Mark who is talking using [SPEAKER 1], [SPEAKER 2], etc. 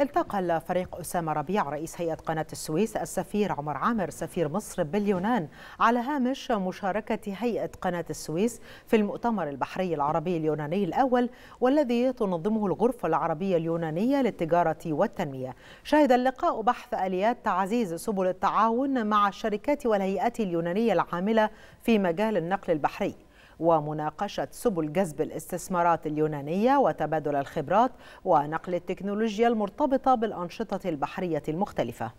[SPEAKER 1] انتقل فريق أسامة ربيع رئيس هيئة قناة السويس السفير عمر عامر سفير مصر باليونان على هامش مشاركة هيئة قناة السويس في المؤتمر البحري العربي اليوناني الأول والذي تنظمه الغرفة العربية اليونانية للتجارة والتنمية شهد اللقاء بحث آليات تعزيز سبل التعاون مع الشركات والهيئات اليونانية العاملة في مجال النقل البحري ومناقشة سبل جذب الاستثمارات اليونانية وتبادل الخبرات ونقل التكنولوجيا المرتبطة بالأنشطة البحرية المختلفة